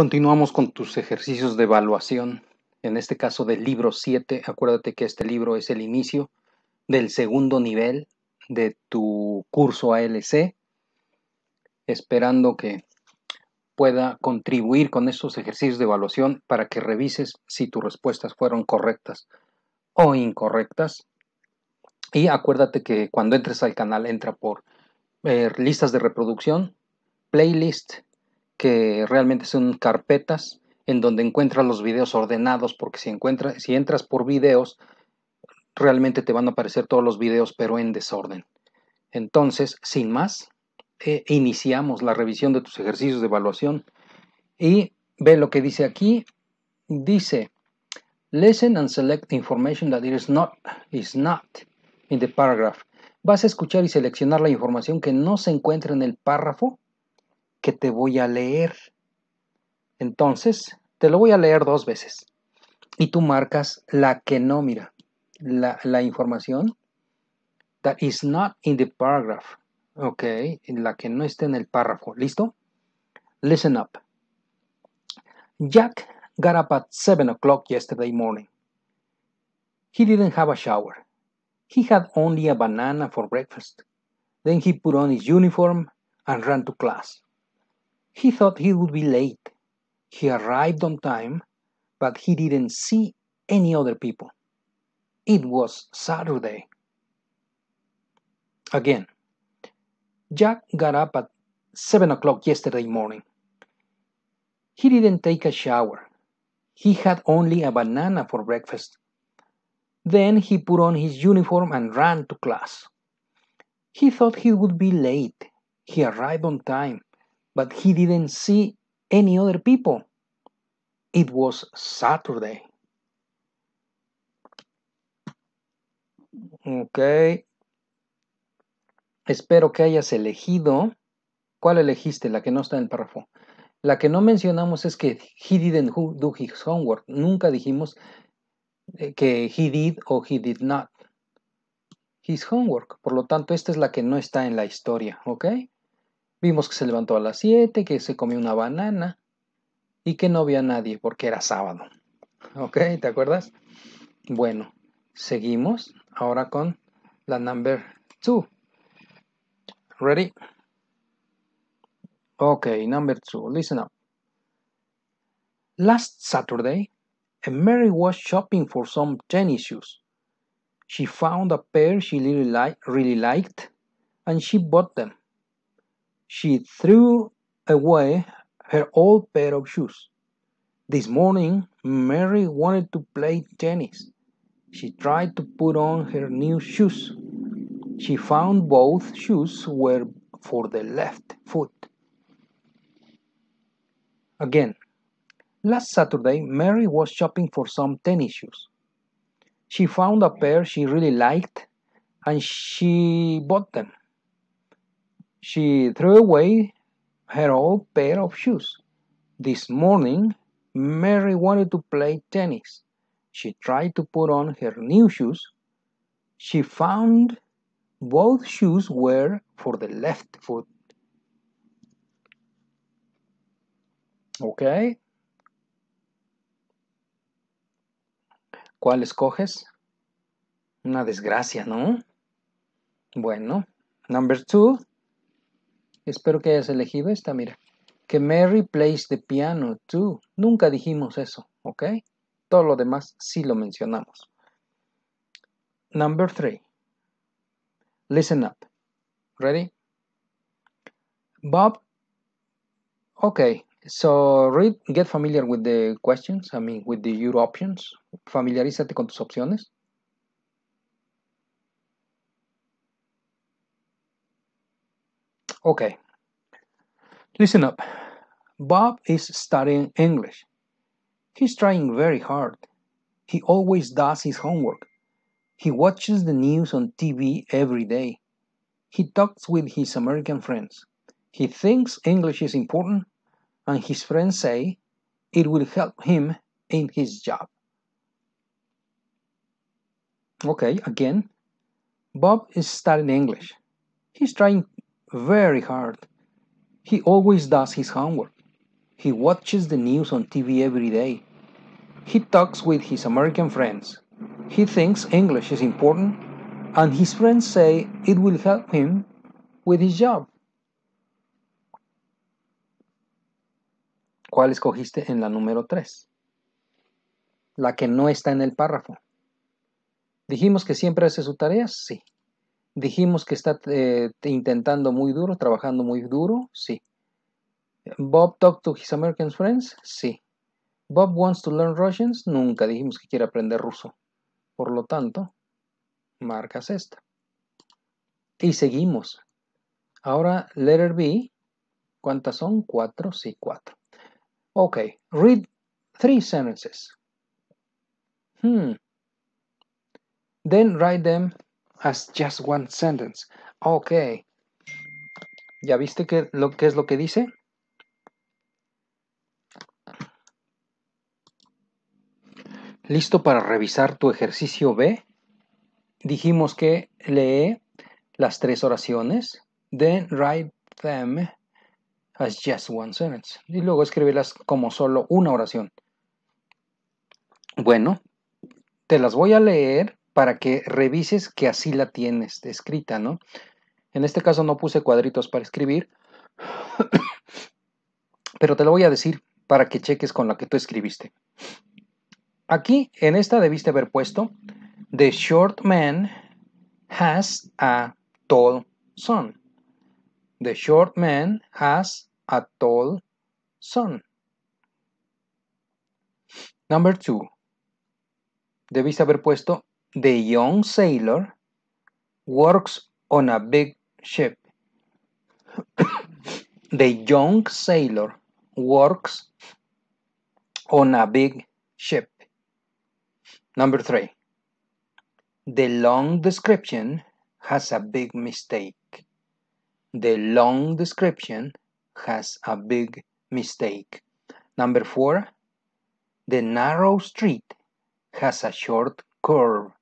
Continuamos con tus ejercicios de evaluación, en este caso del libro 7. Acuérdate que este libro es el inicio del segundo nivel de tu curso ALC, esperando que pueda contribuir con estos ejercicios de evaluación para que revises si tus respuestas fueron correctas o incorrectas. Y acuérdate que cuando entres al canal entra por eh, listas de reproducción, playlist que realmente son carpetas en donde encuentras los videos ordenados, porque si, encuentras, si entras por videos, realmente te van a aparecer todos los videos, pero en desorden. Entonces, sin más, eh, iniciamos la revisión de tus ejercicios de evaluación y ve lo que dice aquí. Dice, listen and select information that is not, is not in the paragraph. Vas a escuchar y seleccionar la información que no se encuentra en el párrafo que te voy a leer. Entonces, te lo voy a leer dos veces. Y tú marcas la que no, mira, la, información that is not in the paragraph. Ok, la que no esté en el párrafo. ¿Listo? Listen up. Jack got up at 7 o'clock yesterday morning. He didn't have a shower. He had only a banana for breakfast. Then he put on his uniform and ran to class. He thought he would be late. He arrived on time, but he didn't see any other people. It was Saturday. Again, Jack got up at 7 o'clock yesterday morning. He didn't take a shower. He had only a banana for breakfast. Then he put on his uniform and ran to class. He thought he would be late. He arrived on time, but he didn't see any other people. It was Saturday. Ok. Espero que hayas elegido. ¿Cuál elegiste? La que no está en el párrafo. La que no mencionamos es que he didn't do his homework. Nunca dijimos eh, que he did o he did not. His homework. Por lo tanto, esta es la que no está en la historia. ¿Ok? Vimos que se levantó a las 7, que se comió una banana y que no había nadie porque era sábado. ¿Ok? ¿Te acuerdas? Bueno, seguimos ahora con la number 2. Ready? Ok, number 2. Listen up. Last Saturday, Mary was shopping for some tennis shoes. She found a pair she really liked and she bought them. She threw away her old pair of shoes. This morning Mary wanted to play tennis. She tried to put on her new shoes. She found both shoes were for the left foot. Again, last Saturday Mary was shopping for some tennis shoes. She found a pair she really liked and she bought them. She threw away her old pair of shoes. This morning, Mary wanted to play tennis. She tried to put on her new shoes. She found both shoes were for the left foot. Okay. ¿Cuál escoges? Una desgracia, ¿no? Bueno, number two. Espero que hayas elegido esta, mira. Que Mary plays the piano too. Nunca dijimos eso, ¿ok? Todo lo demás sí lo mencionamos. Number three. Listen up. Ready? Bob. Ok, so read, get familiar with the questions, I mean, with the your options. Familiarízate con tus opciones. Okay, listen up. Bob is studying English. He's trying very hard. He always does his homework. He watches the news on TV every day. He talks with his American friends. He thinks English is important, and his friends say it will help him in his job. Okay, again, Bob is studying English. He's trying very hard. He always does his homework. He watches the news on TV every day. He talks with his American friends. He thinks English is important, and his friends say it will help him with his job. ¿Cuál escogiste en la número 3? La que no está en el párrafo. ¿Dijimos que siempre hace su tarea? Sí. Dijimos que está eh, intentando muy duro, trabajando muy duro, sí. Bob talked to his American friends, sí. Bob wants to learn Russians, nunca dijimos que quiere aprender ruso. Por lo tanto, marcas esta. Y seguimos. Ahora, letter B. ¿Cuántas son? Cuatro, sí, cuatro. Ok, read three sentences. Hmm. Then write them as just one sentence. Ok. ¿Ya viste qué, lo, es lo que dice? ¿Listo para revisar tu ejercicio B? Dijimos que lee las tres oraciones, then write them as just one sentence, y luego escribirlas como solo una oración. Bueno, te las voy a leer para que revises que así la tienes escrita, ¿no? En este caso no puse cuadritos para escribir, pero te lo voy a decir para que cheques con la que tú escribiste. Aquí, en esta debiste haber puesto, The short man has a tall son. The short man has a tall son. Number two. Debiste haber puesto The young sailor works on a big ship. the young sailor works on a big ship. Number three. The long description has a big mistake. The long description has a big mistake. Number four. The narrow street has a short curve.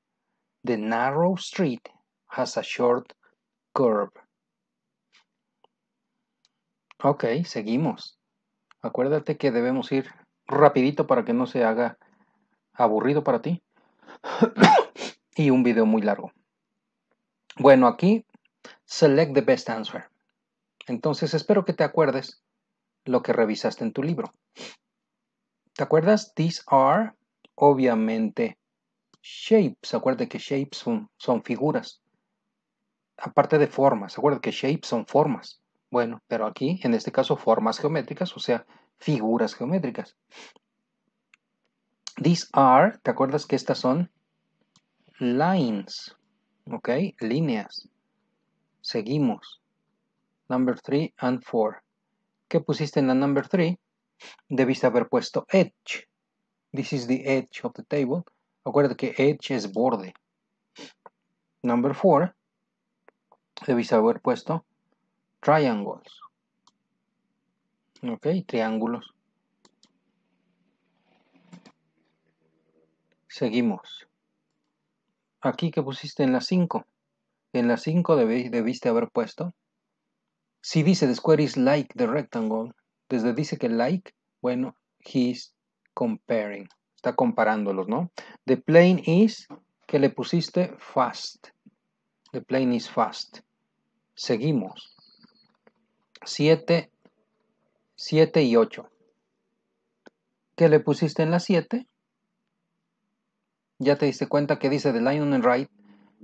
The narrow street has a short curve. Ok, seguimos. Acuérdate que debemos ir rapidito para que no se haga aburrido para ti. y un video muy largo. Bueno, aquí, select the best answer. Entonces, espero que te acuerdes lo que revisaste en tu libro. ¿Te acuerdas? These are, obviamente, shapes, acuérdate que shapes son, figuras. Aparte de formas, acuérdate que shapes son formas. Bueno, pero aquí, en este caso, formas geométricas, o sea, figuras geométricas. These are, ¿te acuerdas que estas son? Lines, ¿ok? Líneas. Seguimos. Number three and four ¿Qué pusiste en la number three? Debiste haber puesto edge. This is the edge of the table. Acuérdate que edge es borde. Number four. Debiste haber puesto triangles. Ok, triángulos. Seguimos. Aquí que pusiste en la 5. En la 5 debiste haber puesto. Si dice the square is like the rectangle, desde dice que like, bueno, he's comparing. Está comparándolos, ¿no? The plane is, que le pusiste fast. The plane is fast. Seguimos. 7, 7 y 8. ¿Qué le pusiste en la 7? Ya te diste cuenta que dice the line on the right.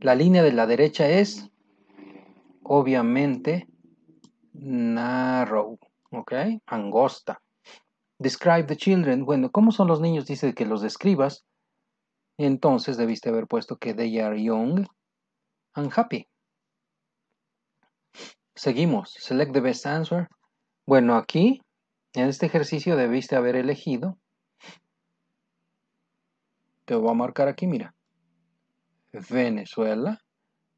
La línea de la derecha es, obviamente, narrow, ¿ok? Angosta. Describe the children. Bueno, ¿cómo son los niños? Dice que los describas. Entonces debiste haber puesto que they are young and happy. Seguimos. Select the best answer. Bueno, aquí, en este ejercicio debiste haber elegido. Te voy a marcar aquí, mira. Venezuela.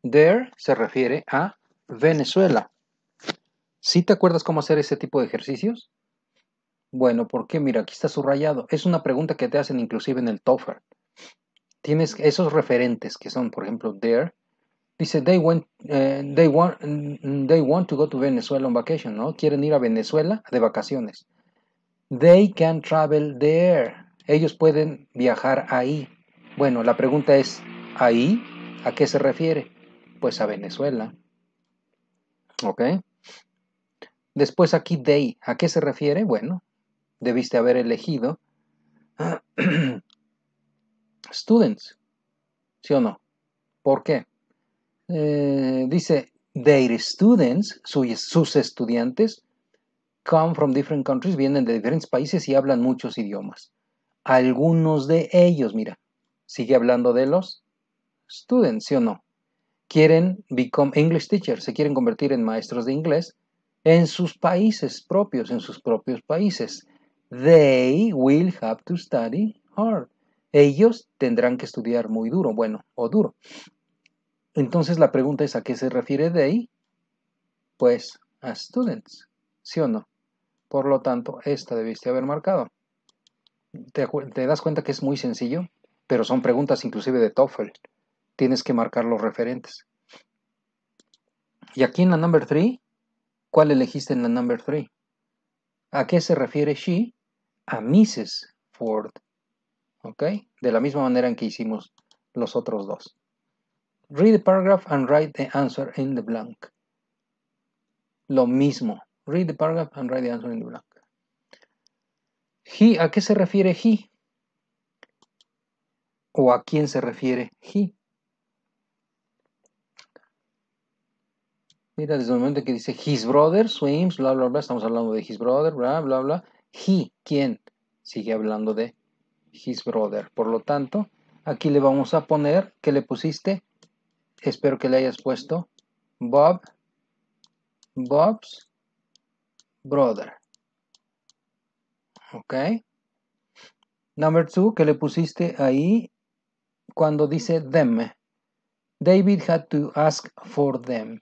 There se refiere a Venezuela. ¿Sí te acuerdas cómo hacer ese tipo de ejercicios? Bueno, ¿por qué? Mira, aquí está subrayado. Es una pregunta que te hacen inclusive en el TOEFL. Tienes esos referentes que son, por ejemplo, there. Dice, they, eh, want, mm, they want to go to Venezuela on vacation, ¿no? Quieren ir a Venezuela de vacaciones. They can travel there. Ellos pueden viajar ahí. Bueno, la pregunta es, ¿ahí? ¿A qué se refiere? Pues a Venezuela. ¿Ok? Después aquí they. ¿A qué se refiere? Bueno, debiste haber elegido students, ¿sí o no? ¿Por qué? Eh, dice, their students, sus, sus estudiantes, come from different countries, vienen de diferentes países y hablan muchos idiomas. Algunos de ellos, mira, sigue hablando de los students, ¿sí o no? Quieren become English teachers, se quieren convertir en maestros de inglés en sus países propios, en sus propios países. They will have to study hard. Ellos tendrán que estudiar muy duro, bueno, o duro. Entonces la pregunta es, ¿a qué se refiere they? Pues a students, ¿sí o no? Por lo tanto, esta debiste haber marcado. ¿Te, das cuenta que es muy sencillo? Pero son preguntas inclusive de TOEFL. Tienes que marcar los referentes. Y aquí en la number 3, ¿cuál elegiste en la number 3? ¿A qué se refiere she? a Mrs. Ford. ¿Ok? De la misma manera en que hicimos los otros dos. Read the paragraph and write the answer in the blank. Lo mismo. Read the paragraph and write the answer in the blank. He, ¿a qué se refiere he? ¿O a quién se refiere he? Mira, desde el momento que dice his brother swims, bla, bla, bla, estamos hablando de his brother, bla, bla, bla he, quien, sigue hablando de his brother. Por lo tanto, aquí le vamos a poner que le pusiste, espero que le hayas puesto Bob, Bob's brother. Ok. Number two, que le pusiste ahí cuando dice them. David had to ask for them.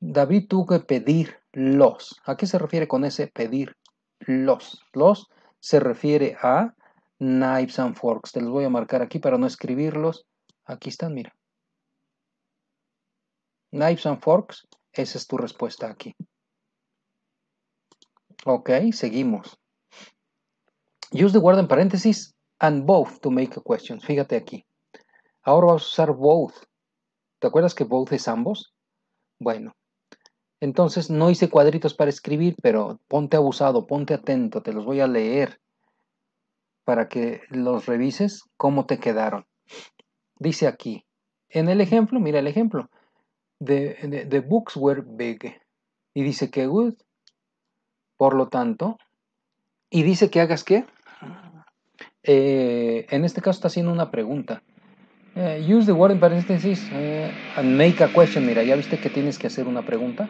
David tuvo que pedirlos. ¿A qué se refiere con ese pedir? los. Los se refiere a knives and forks. Te los voy a marcar aquí para no escribirlos. Aquí están, mira. Knives and forks, esa es tu respuesta aquí. Ok, seguimos. Use the word en paréntesis and both to make a question. Fíjate aquí. Ahora vamos a usar both. ¿Te acuerdas que both es ambos? Bueno, entonces no hice cuadritos para escribir, pero ponte abusado, ponte atento, te los voy a leer para que los revises cómo te quedaron. Dice aquí, en el ejemplo, mira el ejemplo, the, books were big. Y dice que good, por lo tanto, y dice que hagas qué. Eh, en este caso está haciendo una pregunta. Eh, use the word in parentheses eh, and make a question. Mira, ya viste que tienes que hacer una pregunta.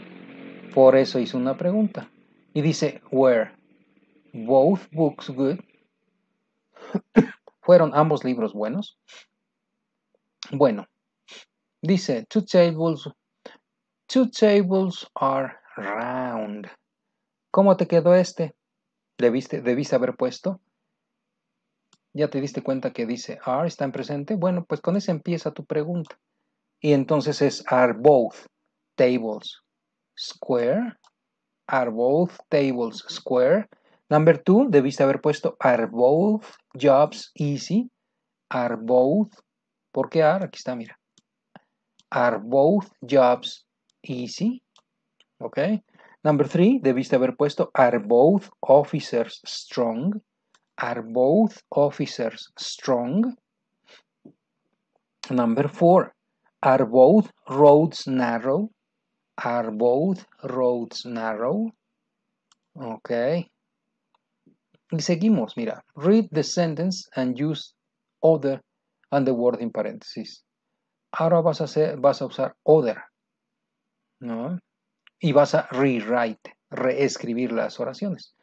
Por eso hizo una pregunta. Y dice, were both books good? ¿Fueron ambos libros buenos? Bueno, dice, two tables, two tables are round. ¿Cómo te quedó este? ¿Debiste, debiste haber puesto? ¿Ya te diste cuenta que dice are está en presente? Bueno, pues con eso empieza tu pregunta. Y entonces es are both tables square? Are both tables square? Number two, debiste haber puesto are both jobs easy? Are both, ¿por qué are? Aquí está, mira. Are both jobs easy? ¿Ok? Number three, debiste haber puesto are both officers strong? Are both officers strong? Number four, are both roads narrow? Are both roads narrow? Ok. Y seguimos, mira. Read the sentence and use other and the word in paréntesis. Ahora vas a, vas a usar other. Y vas a rewrite, reescribir las oraciones.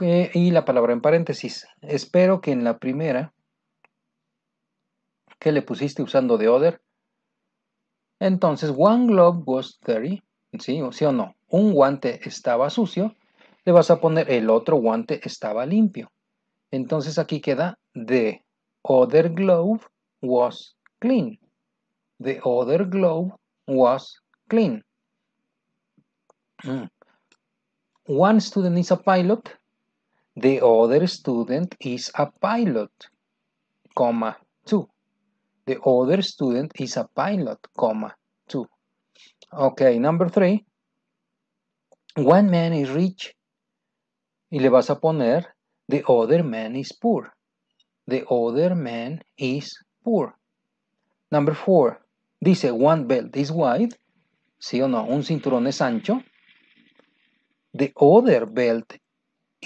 y la palabra en paréntesis. Espero que en la primera que le pusiste usando de other entonces, one glove was dirty, ¿sí? o no? Un guante estaba sucio, le vas a poner el otro guante estaba limpio. Entonces aquí queda the other glove was clean. The other glove was clean. Mm. One student is a pilot. The other student is a pilot, coma, The other student is a pilot, comma, two. Okay, number three. One man is rich. Y le vas a poner the other man is poor. The other man is poor. Number four. Dice one belt is wide. ¿Sí o no? Un cinturón es ancho. The other belt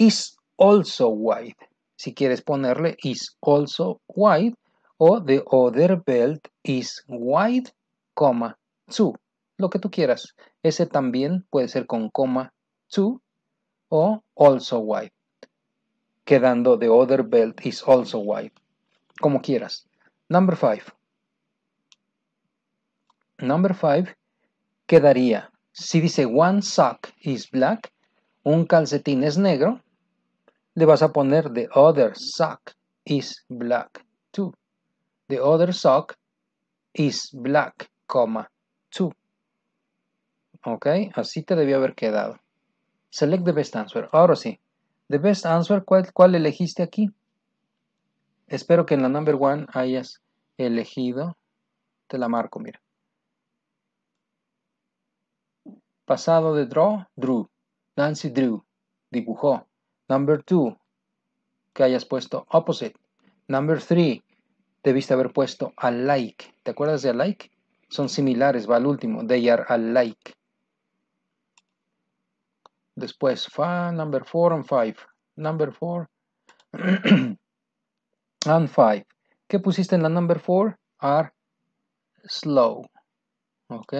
is also wide. Si quieres ponerle is also wide, o the other belt is WHITE, coma, to, lo que tú quieras. Ese también puede ser con coma, to, o also WHITE. quedando the other belt is also WHITE. como quieras. Number five. Number five, quedaría, si dice one sock is black, un calcetín es negro, le vas a poner the other sock is black. The other sock is black, comma, two. Ok, así te debió haber quedado. Select the best answer. Ahora sí. The best answer, ¿cuál, cuál elegiste aquí? Espero que en la number one hayas elegido. Te la marco, mira. Pasado de draw, drew. Nancy drew. Dibujó. Number two, que hayas puesto opposite. Number three, debiste haber puesto alike. like. ¿Te acuerdas de alike? like? Son similares, va al último. They are alike. Después, fa, number four and five. Number four and five. ¿Qué pusiste en la number four? Are slow. ¿Ok?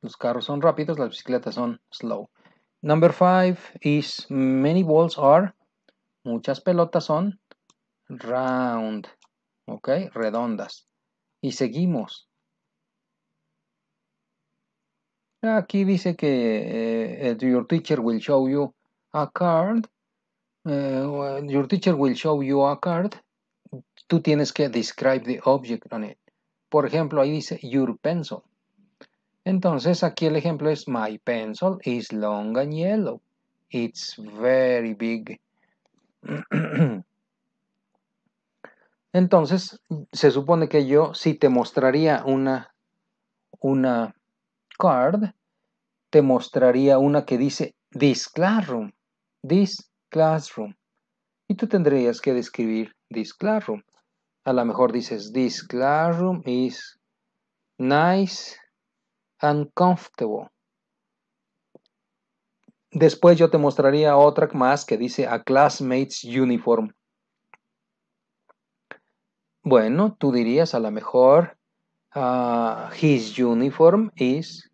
Los carros son rápidos, las bicicletas son slow. Number five is many balls are. Muchas pelotas son round, ¿ok? Redondas. Y seguimos. Aquí dice que eh, eh, your teacher will show you a card. Eh, your teacher will show you a card. Tú tienes que describe the object on it. Por ejemplo, ahí dice your pencil. Entonces aquí el ejemplo es my pencil is long and yellow. It's very big. Entonces, se supone que yo si te mostraría una, una card, te mostraría una que dice this classroom, this classroom. Y tú tendrías que describir this classroom. A lo mejor dices this classroom is nice and comfortable. Después yo te mostraría otra más que dice a classmate's uniform. Bueno, tú dirías a lo mejor, ah, his uniform is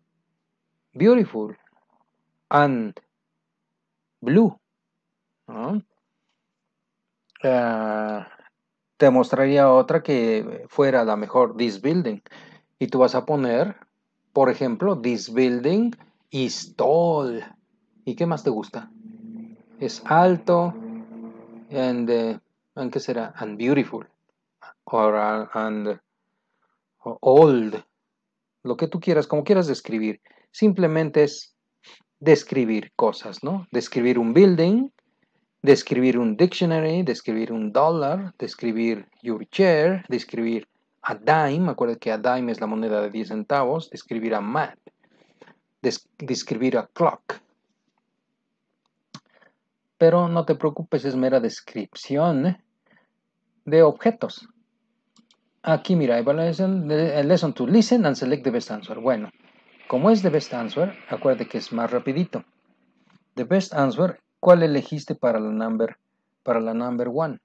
beautiful and blue. Ah, te mostraría otra que fuera la mejor, this building. Y tú vas a poner, por ejemplo, this building is tall. ¿Y qué más te gusta? Es alto and, eh, ¿qué será? And beautiful or and old, lo que tú quieras, como quieras describir. Simplemente es describir cosas, ¿no? Describir un building, describir un dictionary, describir un dólar, describir your chair, describir a dime, acuérdate que a dime es la moneda de 10 centavos, describir a map, describir a clock. Pero no te preocupes, es mera descripción de objetos. Aquí mira, evaluation lesson to listen and select the best answer. Bueno, como es the best answer, acuérdate que es más rapidito. The best answer, ¿cuál elegiste para la number para la number one?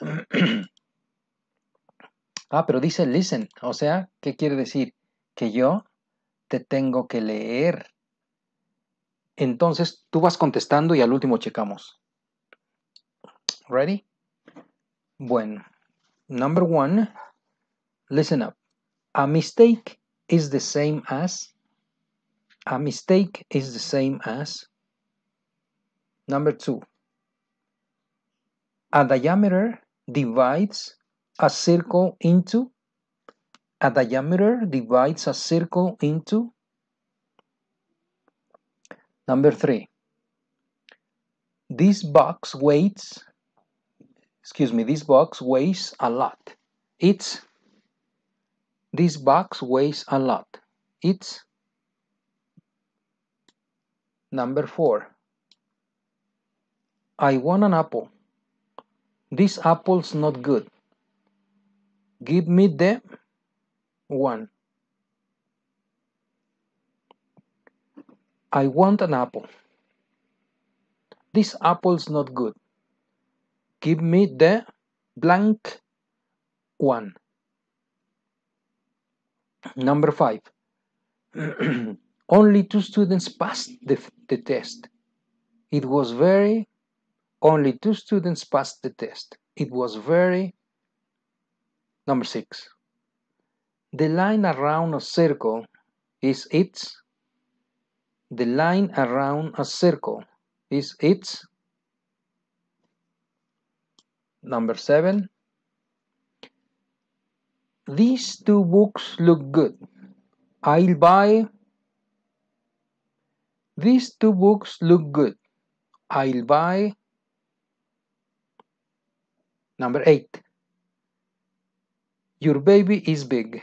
ah, pero dice listen, o sea, ¿qué quiere decir? Que yo te tengo que leer. Entonces, tú vas contestando y al último checamos. Ready? Bueno. Number one, listen up. A mistake is the same as. A mistake is the same as. Number two, a diameter divides a circle into. A diameter divides a circle into. Number three, this box weighs excuse me, this box weighs a lot. It's, this box weighs a lot. It's number four. I want an apple. This apple's not good. Give me the one. I want an apple. This apple's not good. Give me the blank one. Number five. only two students passed the, the test. It was very, only two students passed the test. It was very, number six. The line around a circle is its, the line around a circle is its Number seven. These two books look good. I'll buy. These two books look good. I'll buy. Number eight. Your baby is big.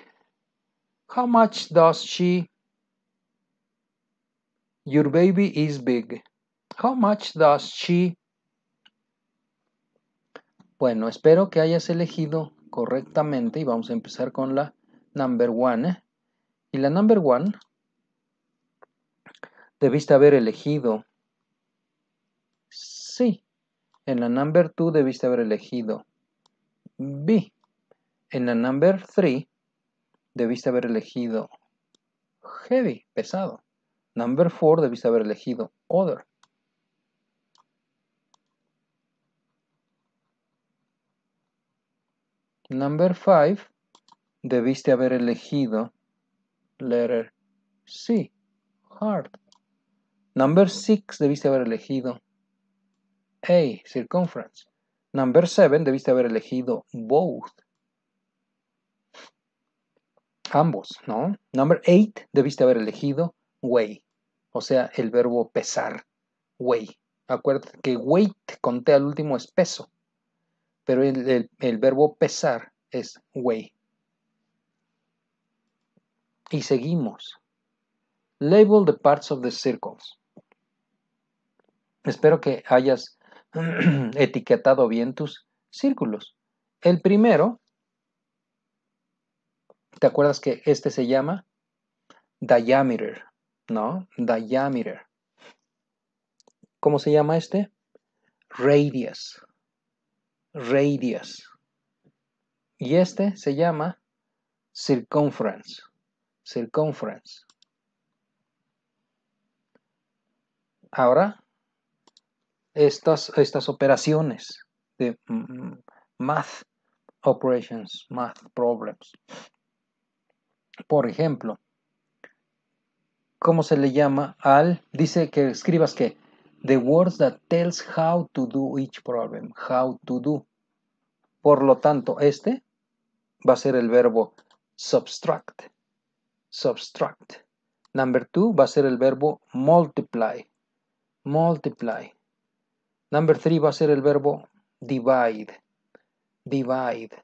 How much does she? Your baby is big. How much does she? Bueno, espero que hayas elegido correctamente y vamos a empezar con la number one. ¿eh? Y la number one debiste haber elegido. Sí. En la number two debiste haber elegido B. En la number three debiste haber elegido heavy, pesado. Number four debiste haber elegido other. Number five, Debiste haber elegido letter C. Hard. Number six, Debiste haber elegido A. Circumference. Number 7. Debiste haber elegido both. Ambos, ¿no? Number eight, Debiste haber elegido way O sea, el verbo pesar. Way. Acuérdate que weight conté al último es peso pero el, verbo pesar es weigh. Y seguimos. Label the parts of the circles. Espero que hayas etiquetado bien tus círculos. El primero, ¿te acuerdas que este se llama? Diameter, ¿no? Diameter. ¿Cómo se llama este? Radius. Radius Y este se llama Circumference. Circumference. Ahora, estas, estas operaciones de mm, mm, math operations, math problems. Por ejemplo, ¿cómo se le llama al? Dice que escribas que The words that tells how to do each problem. How to do. Por lo tanto, este va a ser el verbo subtract. Subtract. Number two va a ser el verbo multiply. Multiply. Number three va a ser el verbo divide. Divide.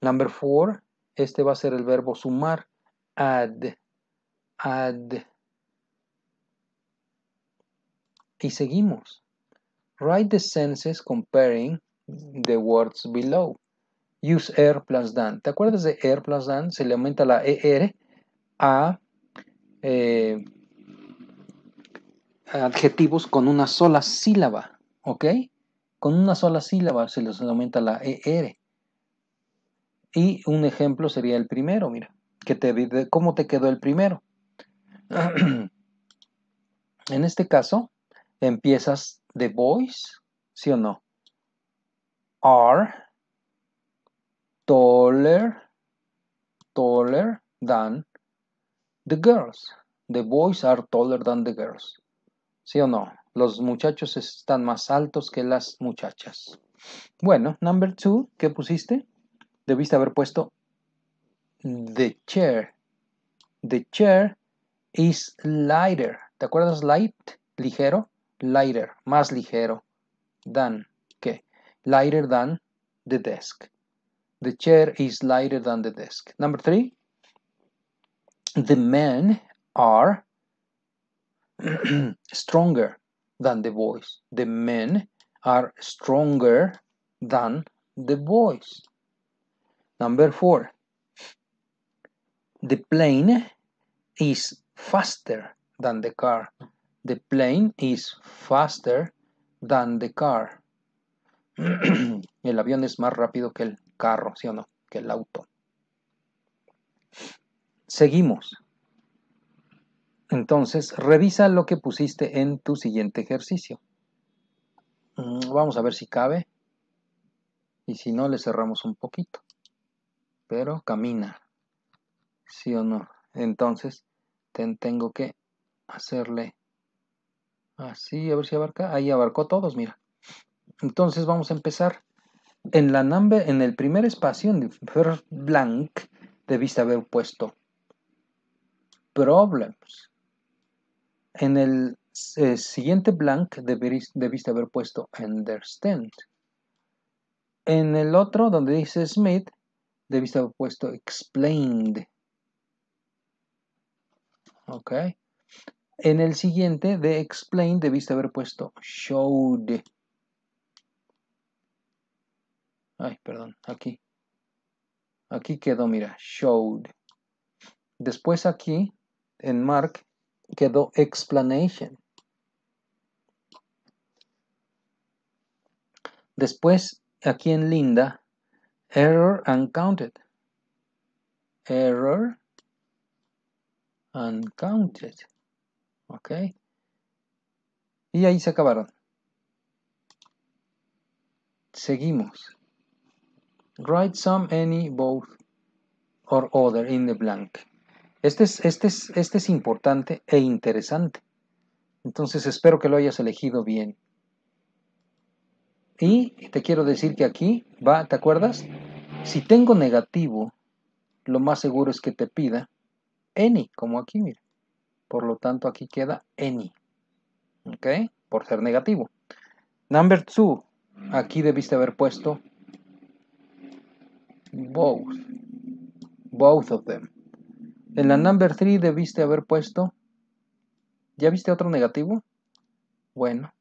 Number four, este va a ser el verbo sumar. Add. Add. Y seguimos. Write the senses comparing the words below. Use er plus dan. ¿Te acuerdas de er plus dan? Se le aumenta la er a eh, adjetivos con una sola sílaba, ¿ok? Con una sola sílaba se les aumenta la ER. Y un ejemplo sería el primero, mira, que te, ¿cómo te quedó el primero? en este caso, empiezas The boys, ¿sí o no? Are taller, taller than the girls. The boys are taller than the girls. ¿Sí o no? Los muchachos están más altos que las muchachas. Bueno, number two, ¿qué pusiste? Debiste haber puesto the chair. The chair is lighter. ¿Te acuerdas light? Ligero. lighter, más ligero than que, lighter than the desk. The chair is lighter than the desk. Number three, the men are stronger than the boys. The men are stronger than the boys. Number four, the plane is faster than the car. The plane is faster than the car. el avión es más rápido que el carro, ¿sí o no? Que el auto. Seguimos. Entonces, revisa lo que pusiste en tu siguiente ejercicio. Mm, vamos a ver si cabe. Y si no, le cerramos un poquito. Pero camina. ¿Sí o no? Entonces, tengo que hacerle Así, ah, a ver si abarca. Ahí abarcó todos, mira. Entonces vamos a empezar. En la number, en el primer espacio, en el first blank, debiste haber puesto problems. En el eh, siguiente blank debiste, haber puesto understand. En el otro, donde dice Smith, debiste haber puesto explained. Ok. En el siguiente de explain debiste haber puesto showed. Ay, perdón, aquí. Aquí quedó, mira, showed. Después aquí, en mark, quedó explanation. Después, aquí en linda, error uncounted. Error uncounted ok y ahí se acabaron seguimos write some any both or other in the blank este es, este es, este es importante e interesante entonces espero que lo hayas elegido bien y te quiero decir que aquí va, ¿te acuerdas? Si tengo negativo, lo más seguro es que te pida any, como aquí, mira. Por lo tanto, aquí queda any. ¿Ok? Por ser negativo. Number two. Aquí debiste haber puesto both. Both of them. En la number three debiste haber puesto... ¿Ya viste otro negativo? Bueno.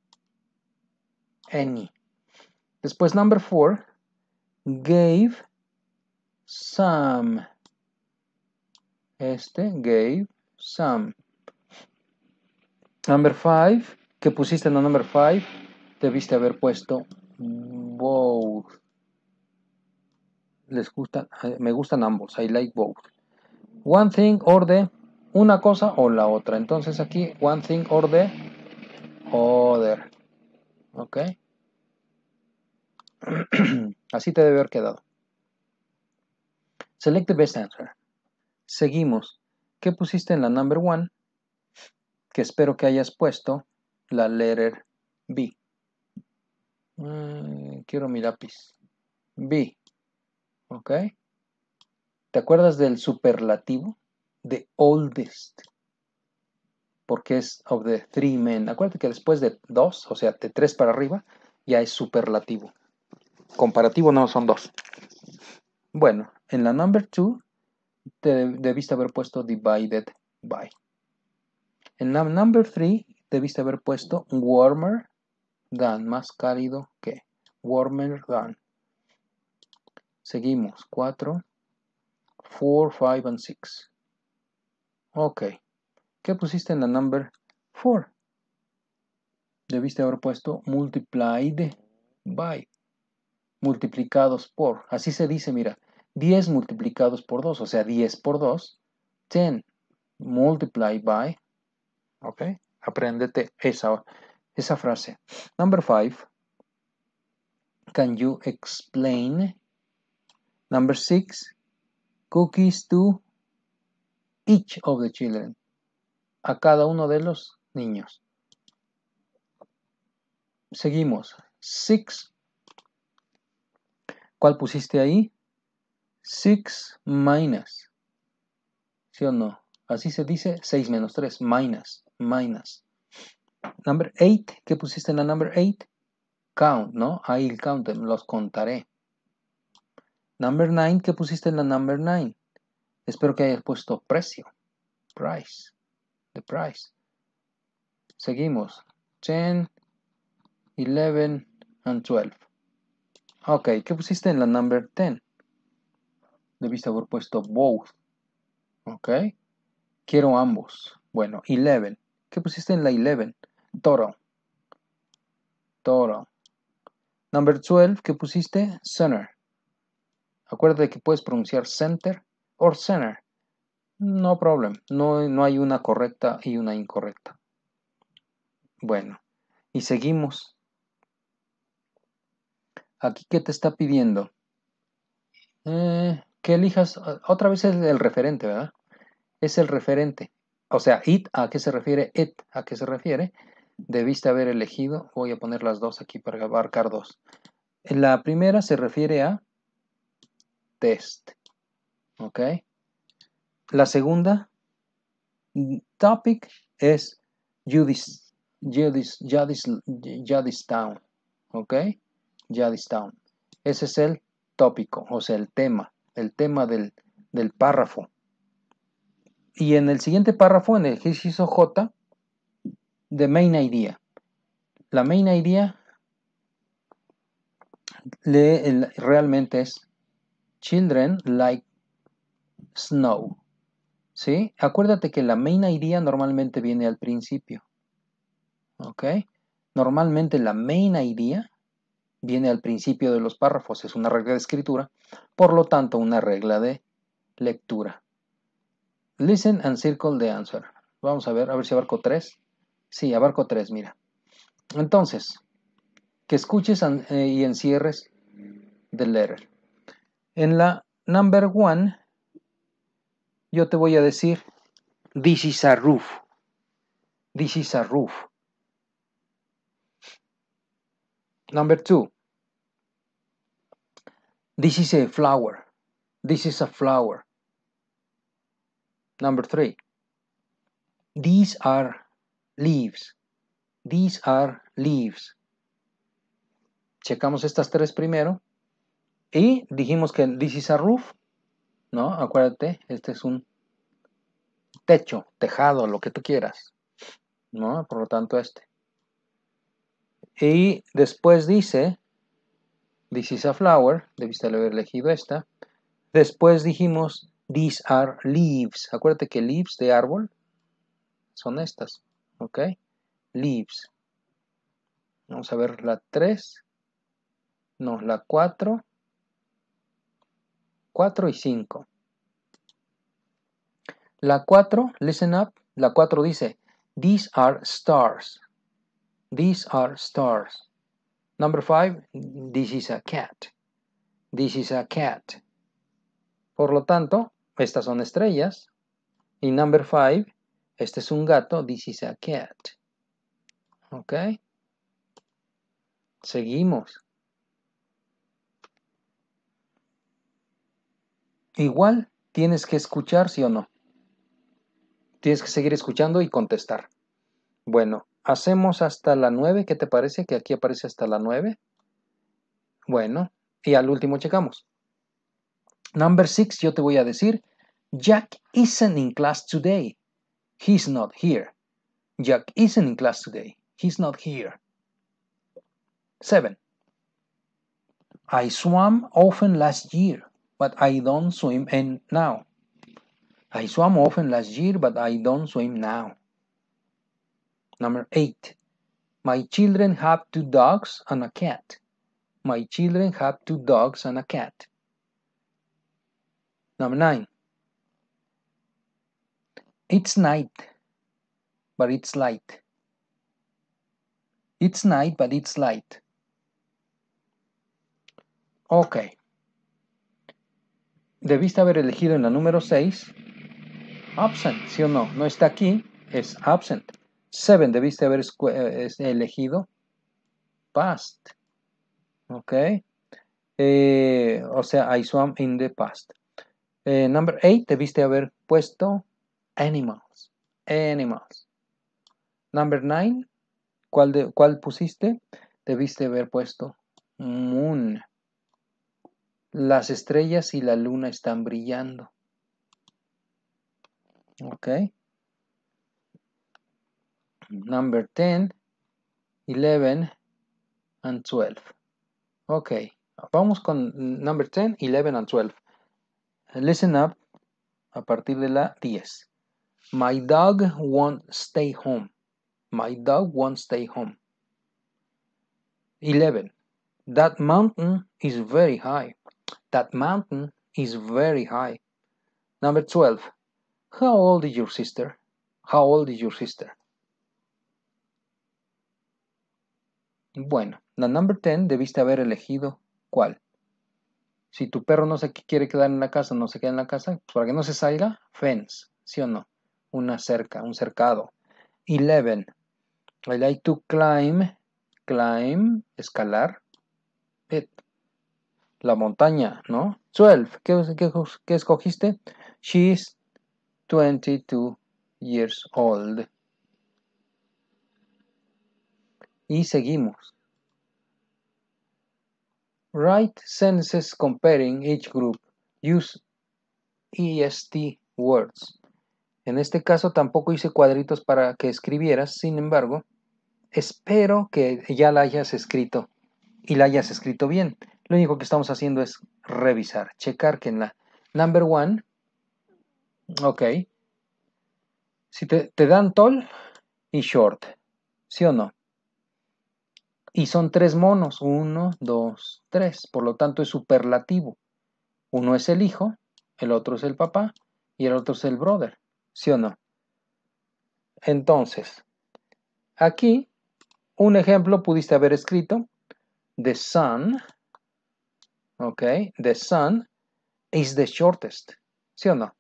Any. Después, number four. Gave some. Este, gave some. Number 5, que pusiste en la number 5, debiste haber puesto both. Les gustan, eh, me gustan ambos, I like both. One thing or the, una cosa o la otra. Entonces aquí, one thing or the other. ¿Ok? Así te debe haber quedado. Select the best answer. Seguimos. ¿Qué pusiste en la number 1? que espero que hayas puesto la letter B. Mm, quiero mi lápiz. B. ¿Ok? ¿Te acuerdas del superlativo? The oldest. Porque es of the three men. Acuérdate que después de dos, o sea, de tres para arriba, ya es superlativo. Comparativo no son dos. Bueno, en la number two debiste haber puesto divided by. En number 3 debiste haber puesto warmer than, más cálido que. Warmer than. Seguimos. 4, 4, 5 and 6. Ok. ¿Qué pusiste en la number 4? Debiste haber puesto multiplied by. Multiplicados por. Así se dice, mira. 10 multiplicados por 2, o sea, 10 por 2. 10 multiplied by ¿Ok? Apréndete esa, esa frase. Number five. Can you explain? Number six. Cookies to each of the children. A cada uno de los niños. Seguimos. Six. ¿Cuál pusiste ahí? Six minus. ¿Sí o no? Así se dice seis menos tres. minus minus. Number 8, ¿qué pusiste en la number 8? Count, ¿no? Ahí el count em, los contaré. Number 9, ¿qué pusiste en la number 9? Espero que hayas puesto precio. Price. The price. Seguimos. 10, 11 and 12. Ok, ¿qué pusiste en la number 10? Debiste haber puesto both. Ok. Quiero ambos. Bueno, 11. ¿Qué pusiste en la 11? Toro. Toro. Number 12, ¿qué pusiste? Center. Acuérdate que puedes pronunciar center o center. No problem. No, no hay una correcta y una incorrecta. Bueno, y seguimos. Aquí, ¿qué te está pidiendo? Eh, que elijas, otra vez es el referente, ¿verdad? Es el referente o sea, it, ¿a qué se refiere? It, ¿a qué se refiere? Debiste haber elegido, voy a poner las dos aquí para abarcar dos. La primera se refiere a test, ¿ok? La segunda, topic, es Judis, Judis, Judis, Judistown, ¿ok? Town. Ese es el tópico, o sea, el tema, el tema del párrafo. Y en el siguiente párrafo, en el ejercicio J, de main idea. La main idea realmente es children like snow. ¿Sí? Acuérdate que la main idea normalmente viene al principio. ¿Ok? Normalmente la main idea viene al principio de los párrafos, es una regla de escritura, por lo tanto una regla de lectura. Listen and circle the answer. Vamos a ver, a ver si abarco tres. Sí, abarco tres, mira. Entonces, que escuches eh, y encierres the letter. En la number one, yo te voy a decir, this is a roof. This is a roof. Number two, this is a flower. This is a flower. Number three, these are leaves. These are leaves. Checamos estas tres primero. Y dijimos que this is a roof. ¿No? Acuérdate, este es un techo, tejado, lo que tú quieras. ¿No? Por lo tanto, este. Y después dice, this is a flower. Debiste haber elegido esta. Después dijimos, These are leaves. Acuérdate que leaves de árbol son estas. ¿Ok? Leaves. Vamos a ver la 3. No, la 4. 4 y 5. La 4, listen up. La 4 dice, these are stars. These are stars. Number 5, this is a cat. This is a cat. Por lo tanto, estas son estrellas. Y number five. este es un gato, this is a cat. ¿Ok? Seguimos. Igual tienes que escuchar, sí o no. Tienes que seguir escuchando y contestar. Bueno, hacemos hasta la 9, ¿qué te parece? Que aquí aparece hasta la 9. Bueno, y al último checamos. Number six, yo te voy a decir, Jack isn't in class today. He's not here. Jack isn't in class today. He's not here. Seven. I swam often last year, but I don't swim and now. I swam often last year, but I don't swim now. Number eight. My children have two dogs and a cat. My children have two dogs and a cat. Number nine. It's night, but it's light. It's night, but it's light. Ok. Debiste haber elegido en la número 6 absent, ¿sí o no? No está aquí, es absent. 7 debiste haber eh, elegido past. Ok. Eh, o sea, I swam in the past. Eh, number 8 debiste haber puesto animals. Animals. Number 9, ¿cuál, ¿cuál pusiste? Debiste haber puesto moon. Las estrellas y la luna están brillando. Ok. Number 10, 11 and 12. Ok. Vamos con number 10, 11 and 12. Listen up a partir de la 10. My dog won't stay home. My dog won't stay home. 11. That mountain is very high. That mountain is very high. Number 12. How old is your sister? How old is your sister? Bueno, la number 10 debiste haber elegido cuál. Si tu perro no se quiere quedar en la casa, no se queda en la casa, pues, para que no se salga, fence, ¿sí o no? Una cerca, un cercado. Eleven. I like to climb, climb, escalar, la montaña, ¿no? 12. ¿Qué, qué, qué escogiste? She's 22 years old. Y seguimos. Write sentences comparing each group. Use EST words. En este caso tampoco hice cuadritos para que escribieras, sin embargo, espero que ya la hayas escrito y la hayas escrito bien. Lo único que estamos haciendo es revisar, checar que en la number one, ok, si te, te dan tall y short, ¿sí o no? Y son tres monos, uno, dos, tres. Por lo tanto es superlativo. Uno es el hijo, el otro es el papá y el otro es el brother. ¿Sí o no? Entonces, aquí un ejemplo pudiste haber escrito. The son, ok, the sun is the shortest. ¿Sí o no?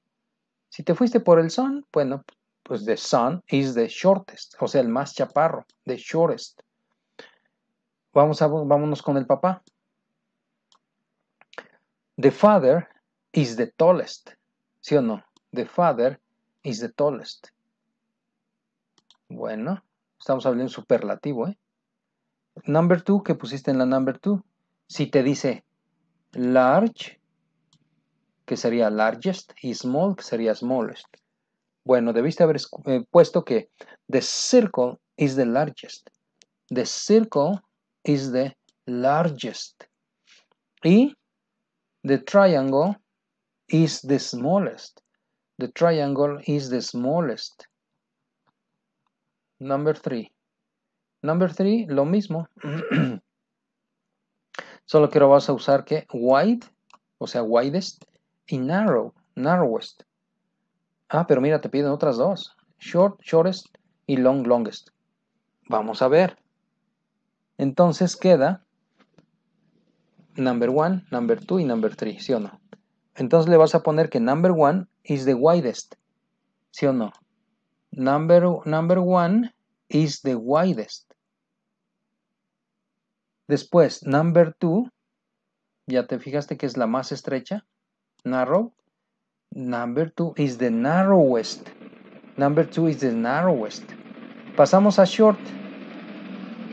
Si te fuiste por el son, bueno, pues the sun is the shortest, o sea, el más chaparro, the shortest. Vamos a, vámonos con el papá. The father is the tallest. ¿Sí o no? The father is the tallest. Bueno, estamos hablando en superlativo, ¿eh? Number two, que pusiste en la number two. Si te dice large, que sería largest, y small, que sería smallest. Bueno, debiste haber eh, puesto que the circle is the largest. The circle is the largest y the triangle is the smallest. The triangle is the smallest. Number three. Number three, lo mismo. Solo quiero vas a usar que wide, o sea, widest, y narrow, narrowest. Ah, pero mira, te piden otras dos. Short, shortest y long, longest. Vamos a ver. Entonces queda number one, number two y number three. ¿sí o no? Entonces le vas a poner que number one is the widest, ¿sí o no? Number, number is the widest. Después, number two... ya te fijaste que es la más estrecha, narrow. Number two is the narrowest. Number two is the narrowest. Pasamos a short.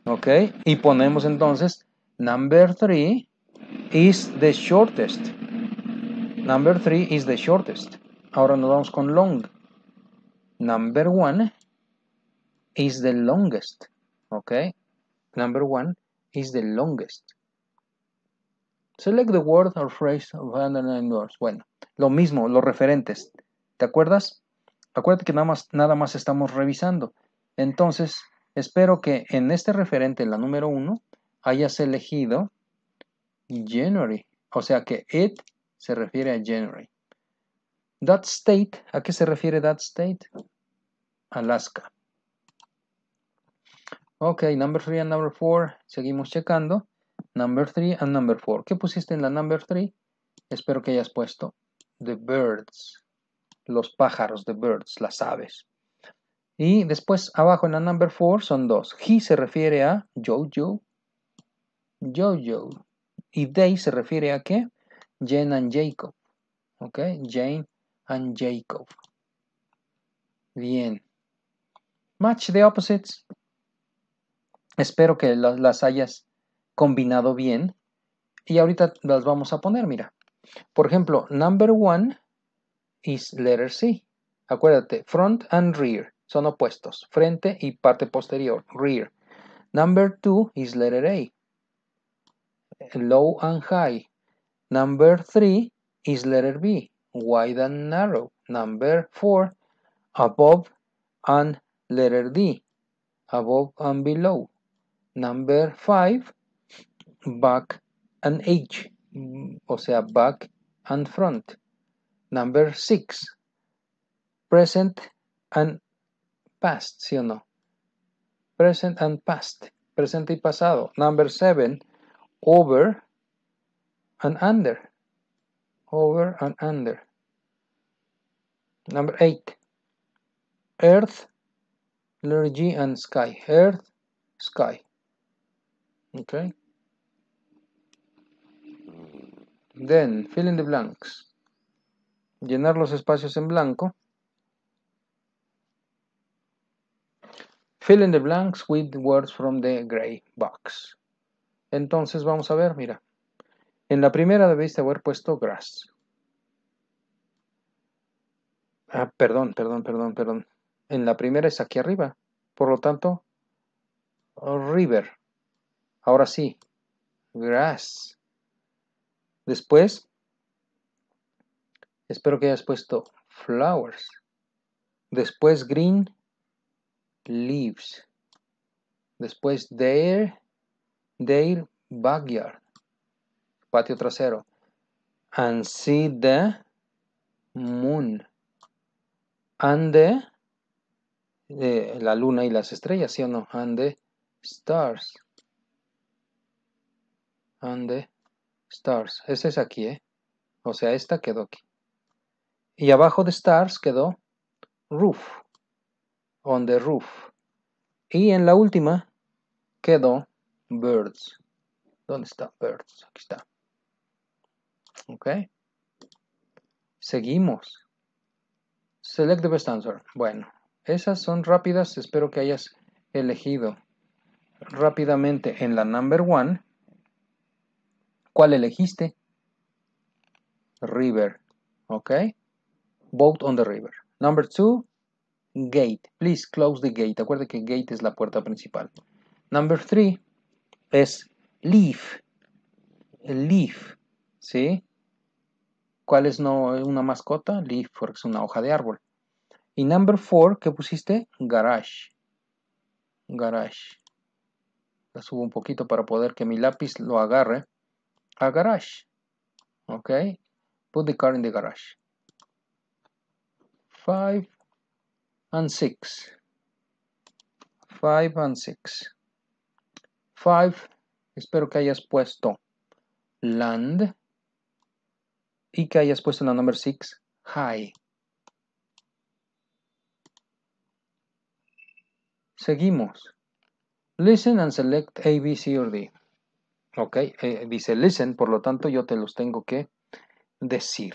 Okay, Y ponemos entonces, number three is the shortest. Number three is the shortest. Ahora nos vamos con long. Number one is the longest. ¿Ok? Number one is the longest. Select the word or phrase of the words. Bueno, lo mismo, los referentes. ¿Te acuerdas? Acuérdate que nada más, nada más estamos revisando. Entonces, Espero que en este referente, la número 1, hayas elegido January. O sea que it se refiere a January. That state, ¿a qué se refiere that state? Alaska. Ok, number 3 and number 4, seguimos checando. Number 3 and number 4. ¿Qué pusiste en la number 3? Espero que hayas puesto the birds, los pájaros, the birds, las aves. Y después abajo en la number four son dos. He se refiere a Jojo, Jojo. Y they se refiere a qué? Jane and Jacob. ¿Ok? Jane and Jacob. Bien. Match the opposites. Espero que las, las hayas combinado bien. Y ahorita las vamos a poner, mira. Por ejemplo, number one is letter C. Acuérdate, front and rear son opuestos, frente y parte posterior, rear. Number two is letter A, low and high. Number three is letter B, wide and narrow. Number four, above and letter D, above and below. Number five, back and H, o sea, back and front. Number six, present and past, ¿sí o no? Present and past, presente y pasado. Number seven, over and under. Over and under. Number eight, earth, energy and sky. Earth, sky. Okay. Then, fill in the blanks. Llenar los espacios en blanco. Fill in the blanks with words from the gray box. Entonces vamos a ver, mira. En la primera debéis de haber puesto grass. Ah, perdón, perdón, perdón, perdón. En la primera es aquí arriba. Por lo tanto, river. Ahora sí, grass. Después, espero que hayas puesto flowers. Después green leaves. Después their, their backyard, patio trasero. And see the moon. And the, eh, la luna y las estrellas, ¿sí o no? And the stars. And the stars. Ese es aquí, ¿eh? O sea, esta quedó aquí. Y abajo de stars quedó roof on the Roof. Y en la última quedó Birds. ¿Dónde está Birds? Aquí está. Ok. Seguimos. Select the best answer. Bueno, esas son rápidas. Espero que hayas elegido rápidamente en la number one. ¿Cuál elegiste? River. Ok. Boat on the river. Number two, gate. Please close the gate. Acuerde que gate es la puerta principal. Number three es leaf. Leaf. ¿sí? ¿Cuál es no una mascota? Leaf, porque es una hoja de árbol. Y number four, ¿qué pusiste? Garage. Garage. La subo un poquito para poder que mi lápiz lo agarre a garage. Ok. Put the car in the garage. Five and 6 5 and 6 5 espero que hayas puesto land y que hayas puesto en la number 6 high seguimos listen and select A, B, C or D ok, eh, dice listen por lo tanto yo te los tengo que decir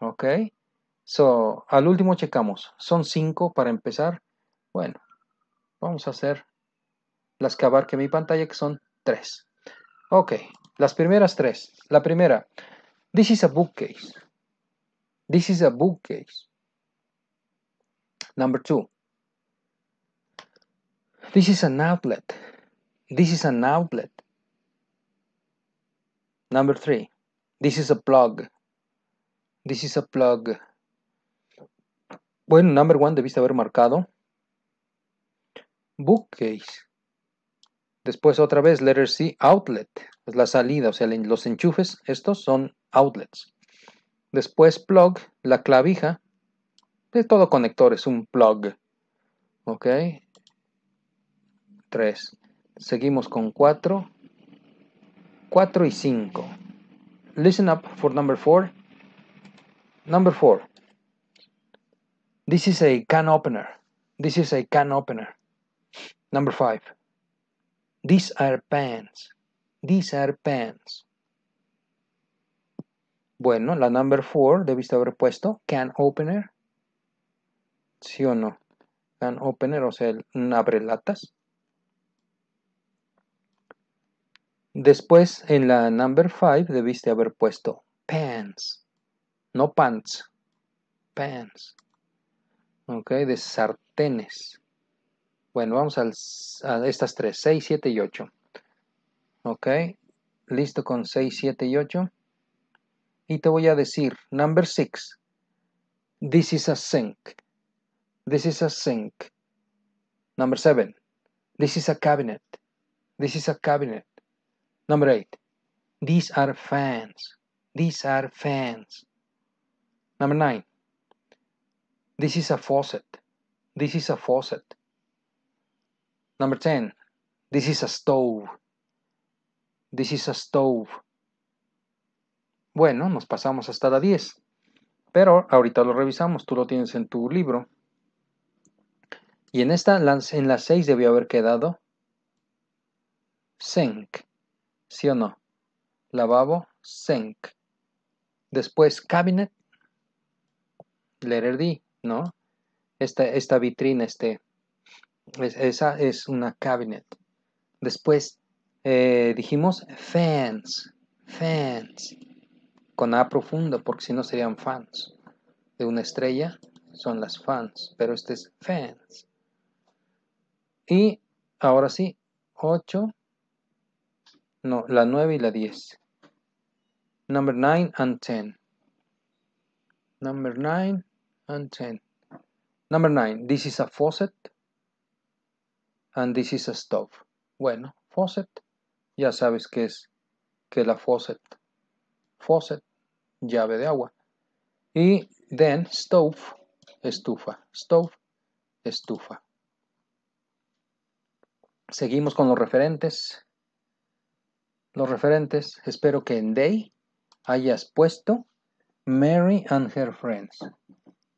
ok So, al último checamos. Son cinco para empezar. Bueno, vamos a hacer las que abarque mi pantalla, que son tres. Ok, las primeras tres. La primera, this is a bookcase. This is a bookcase. Number two. This is an outlet. This is an outlet. Number three. This is a plug. This is a plug. Bueno, number one debiste haber marcado bookcase. Después otra vez, letter C, outlet. Es la salida, o sea, los enchufes, estos son outlets. Después plug, la clavija. Es todo conector es un plug. ¿Ok? 3. Seguimos con 4. 4 y 5. Listen up for number four. Number four. This is a can opener. This is a can opener. Number five. These are pants. These are pants. Bueno, la number four debiste haber puesto can opener. ¿Sí o no? Can opener, o sea, abre latas. Después, en la number five debiste haber puesto pants. No pants. Pants ok, de sartenes. Bueno, vamos al, a estas tres, 6, 7 y 8. Ok, listo con 6, 7 y 8. Y te voy a decir, number 6, this is a sink. This is a sink. Number 7, this is a cabinet. This is a cabinet. Number 8, these are fans. These are fans. Number 9, This is a faucet. This is a faucet. Number 10. This is a stove. This is a stove. Bueno, nos pasamos hasta la 10. Pero ahorita lo revisamos, tú lo tienes en tu libro. Y en esta, en la 6 debió haber quedado sink. ¿Sí o no? Lavabo, sink. Después cabinet, letter D. ¿no? Esta, esta vitrina, este, es, esa es una cabinet. Después eh, dijimos fans, fans, con A profundo, porque si no serían fans. De una estrella son las fans, pero este es fans. Y ahora sí, 8, no, la 9 y la 10. Number 9 and 10. Number 9 and 10. Number 9. This is a faucet and this is a stove. Bueno, faucet. Ya sabes qué es, que la faucet. Faucet, llave de agua. Y then stove, estufa. Stove, estufa. Seguimos con los referentes. Los referentes, espero que en day hayas puesto Mary and her friends.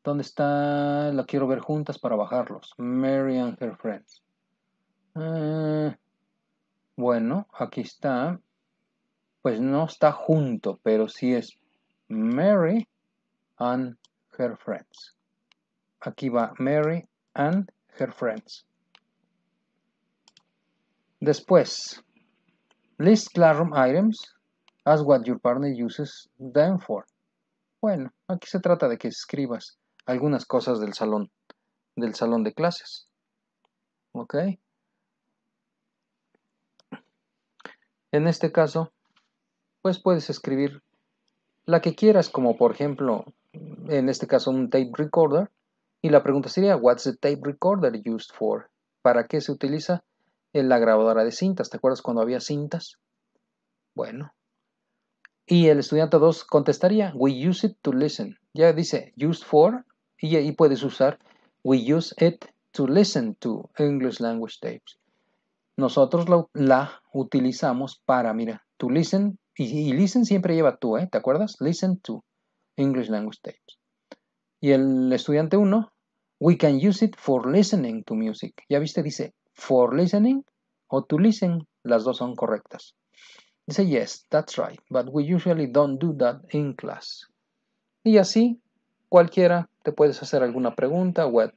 ¿Dónde está? La quiero ver juntas para bajarlos. Mary and her friends. Ah, bueno, aquí está. Pues no está junto, pero sí es Mary and her friends. Aquí va Mary and her friends. Después, list classroom items ask what your partner uses them for. Bueno, aquí se trata de que escribas algunas cosas del salón, del salón de clases. ¿Ok? En este caso, pues puedes escribir la que quieras, como por ejemplo, en este caso un tape recorder. Y la pregunta sería, what's the tape recorder used for? ¿Para qué se utiliza en la grabadora de cintas? ¿Te acuerdas cuando había cintas? Bueno. Y el estudiante 2 contestaría, we use it to listen. Ya dice, used for, y ahí puedes usar we use it to listen to English language tapes. Nosotros la, utilizamos para, mira, to listen, y, listen siempre lleva to, ¿eh? ¿te acuerdas? Listen to English language tapes. Y el estudiante 1, we can use it for listening to music. Ya viste, dice for listening o to listen, las dos son correctas. Dice, yes, that's right, but we usually don't do that in class. Y así cualquiera te puedes hacer alguna pregunta. What,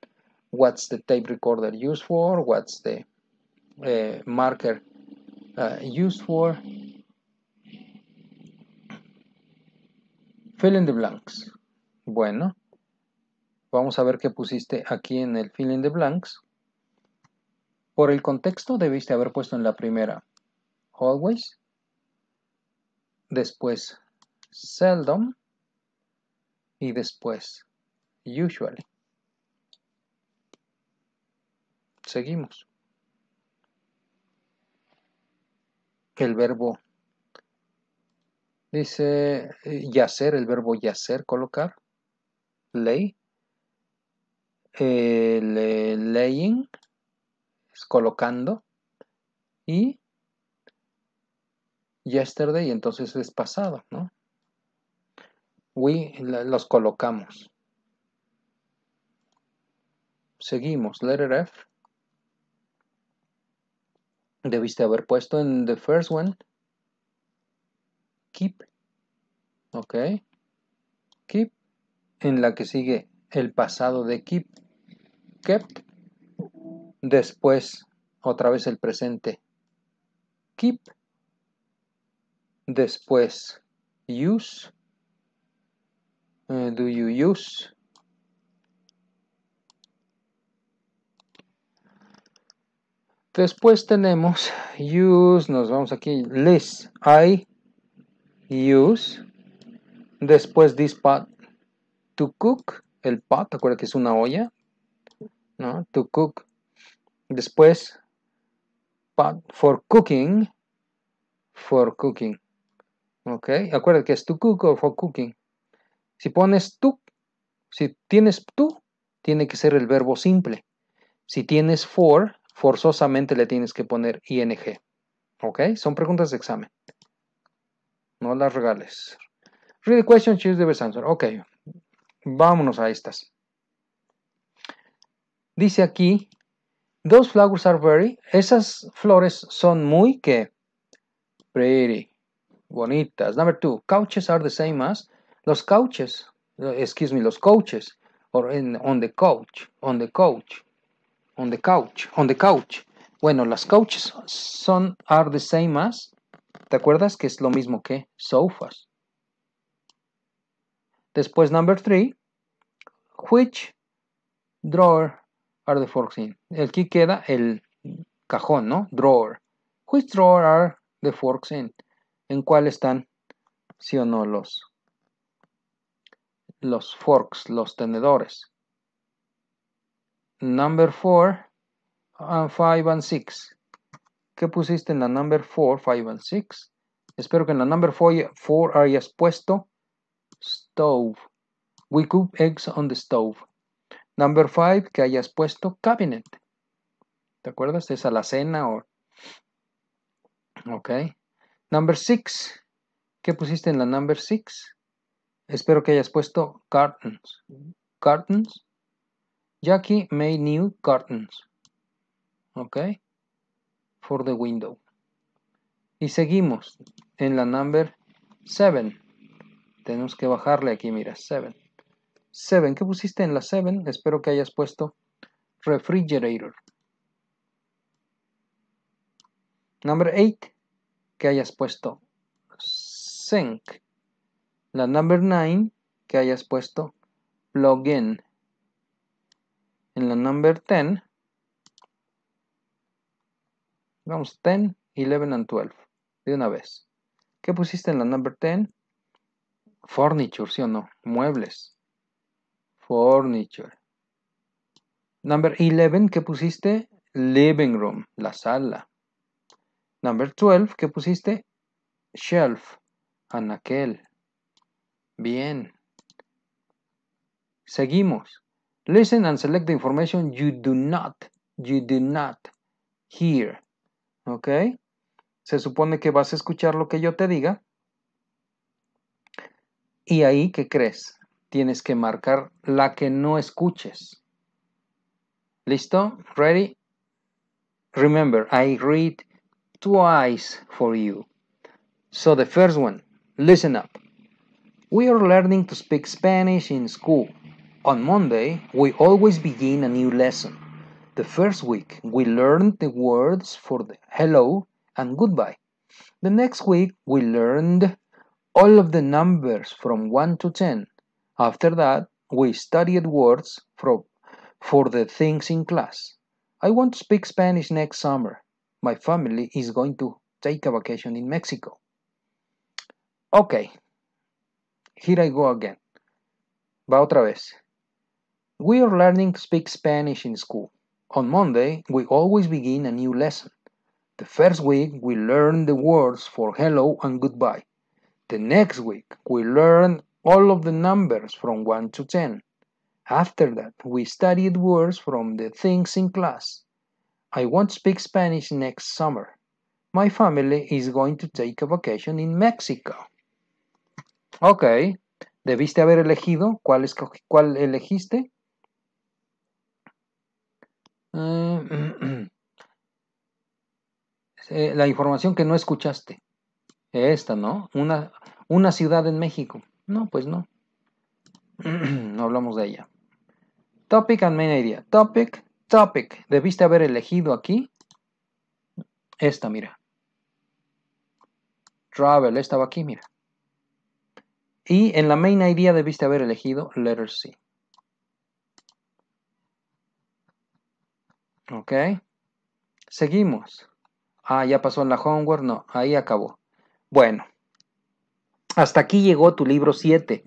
what's the tape recorder used for? What's the eh, marker eh, used for? Fill in the blanks. Bueno, vamos a ver qué pusiste aquí en el fill in the blanks. Por el contexto debiste haber puesto en la primera always, después seldom, y después usually. Seguimos. El verbo dice eh, yacer, el verbo yacer, colocar, Ley, el, eh, laying, es colocando, y yesterday, entonces es pasado, ¿no? We los colocamos. Seguimos, letter F. Debiste haber puesto en the first one. Keep. Ok. Keep. En la que sigue el pasado de keep. Kept. Después, otra vez el presente. Keep. Después, use eh, do you use? Después tenemos use, nos vamos aquí, list, I use, después this pot to cook, el pot, acuerda que es una olla, ¿no? To cook, después pot for cooking, for cooking, ok, Acuérdate que es to cook o for cooking, si pones tú, si tienes tú, tiene que ser el verbo simple. Si tienes for, forzosamente le tienes que poner ing. ¿Ok? Son preguntas de examen. No las regales. Read the question, choose the best answer. Ok. Vámonos a estas. Dice aquí, those flowers are very, esas flores son muy que pretty, bonitas. Number two, couches are the same as, los couches, excuse me, los coaches, or on the couch, on the couch, on the couch, on the couch. Bueno, las couches son, are the same as, ¿te acuerdas que es lo mismo que sofas? Después, number three, which drawer are the forks in? que queda el cajón, ¿no? Drawer. Which drawer are the forks in? ¿En cuál están, sí o no, los los forks, los tenedores. Number four. and five and six. ¿Qué pusiste en la number four? Five and six. Espero que en la number four hayas puesto stove. We cook eggs on the stove. Number five. que hayas puesto cabinet. ¿Te acuerdas? Es a la cena o... Ok. Number six. ¿Qué pusiste en la number six? Espero que hayas puesto cartons. Cartons. Jackie made new cartons. Ok. For the window. Y seguimos en la number 7. Tenemos que bajarle aquí, mira, 7. 7. ¿Qué pusiste en la 7? Espero que hayas puesto refrigerator. Number 8. Que hayas puesto sink la number 9 que hayas puesto Plugin. En la number 10, vamos 10, 11 and 12, de una vez. ¿Qué pusiste en la number 10? Furniture, ¿sí o no? Muebles. Furniture. Number 11, ¿qué pusiste? Living room, la sala. Number 12, ¿qué pusiste? Shelf, anaquel. Bien. Seguimos. Listen and select the information you do not, you do not hear. ¿Ok? Se supone que vas a escuchar lo que yo te diga. Y ahí, ¿qué crees? Tienes que marcar la que no escuches. ¿Listo? ¿Ready? Remember, I read twice for you. So the first one, listen up. We are learning to speak Spanish in school. On Monday, we always begin a new lesson. The first week, we learned the words for the hello and goodbye. The next week, we learned all of the numbers from 1 to 10. After that, we studied words for, for the things in class. I want to speak Spanish next summer. My family is going to take a vacation in Mexico. Okay, here I go again. Va otra vez. We are learning to speak Spanish in school. On Monday, we always begin a new lesson. The first week, we learn the words for hello and goodbye. The next week, we learn all of the numbers from 1 to 10. After that, we studied words from the things in class. I want to speak Spanish next summer. My family is going to take a vacation in Mexico. Ok. ¿Debiste haber elegido? ¿Cuál, cuál elegiste? Eh, eh, la información que no escuchaste. Esta, ¿no? Una, una ciudad en México. No, pues no. no hablamos de ella. Topic and main idea. Topic, topic. Debiste haber elegido aquí. Esta, mira. Travel, estaba aquí, mira. Y en la main idea debiste haber elegido letter C. Ok. Seguimos. Ah, ya pasó en la homework. No, ahí acabó. Bueno. Hasta aquí llegó tu libro 7.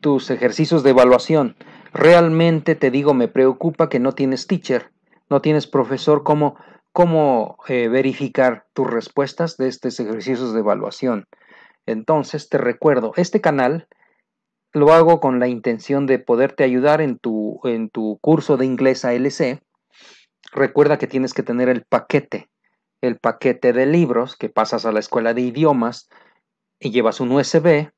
Tus ejercicios de evaluación. Realmente te digo, me preocupa que no tienes teacher. No tienes profesor como cómo eh, verificar tus respuestas de estos ejercicios de evaluación. Entonces te recuerdo, este canal lo hago con la intención de poderte ayudar en tu, en tu curso de inglés ALC. Recuerda que tienes que tener el paquete, el paquete de libros que pasas a la escuela de idiomas y llevas un USB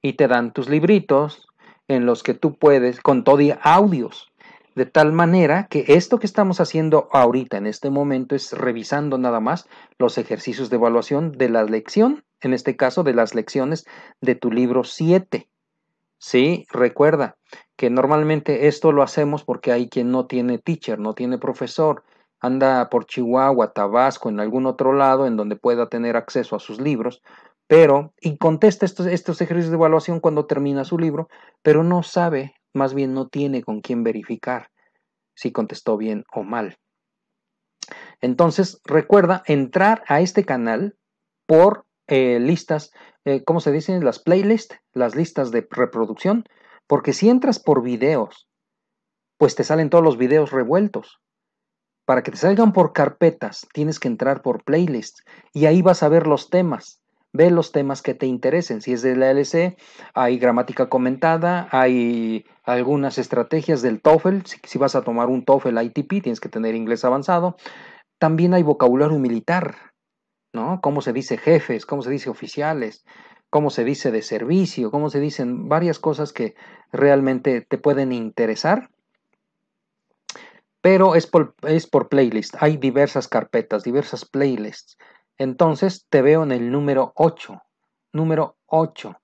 y te dan tus libritos en los que tú puedes, con todo y audios, de tal manera que esto que estamos haciendo ahorita en este momento es revisando nada más los ejercicios de evaluación de la lección en este caso de las lecciones de tu libro 7. Sí, recuerda que normalmente esto lo hacemos porque hay quien no tiene teacher, no tiene profesor, anda por Chihuahua, Tabasco, en algún otro lado en donde pueda tener acceso a sus libros, pero y contesta estos, estos ejercicios de evaluación cuando termina su libro, pero no sabe, más bien no tiene con quién verificar si contestó bien o mal. Entonces, recuerda entrar a este canal por eh, listas, eh, ¿cómo se dicen? Las playlists, las listas de reproducción, porque si entras por videos, pues te salen todos los videos revueltos. Para que te salgan por carpetas, tienes que entrar por playlists y ahí vas a ver los temas. Ve los temas que te interesen. Si es de la LC, hay gramática comentada, hay algunas estrategias del TOEFL. Si, si vas a tomar un TOEFL ITP, tienes que tener inglés avanzado. También hay vocabulario militar, ¿no? Cómo se dice jefes, cómo se dice oficiales, cómo se dice de servicio, cómo se dicen varias cosas que realmente te pueden interesar. Pero es por, es por playlist. Hay diversas carpetas, diversas playlists. Entonces te veo en el número 8. Número 8.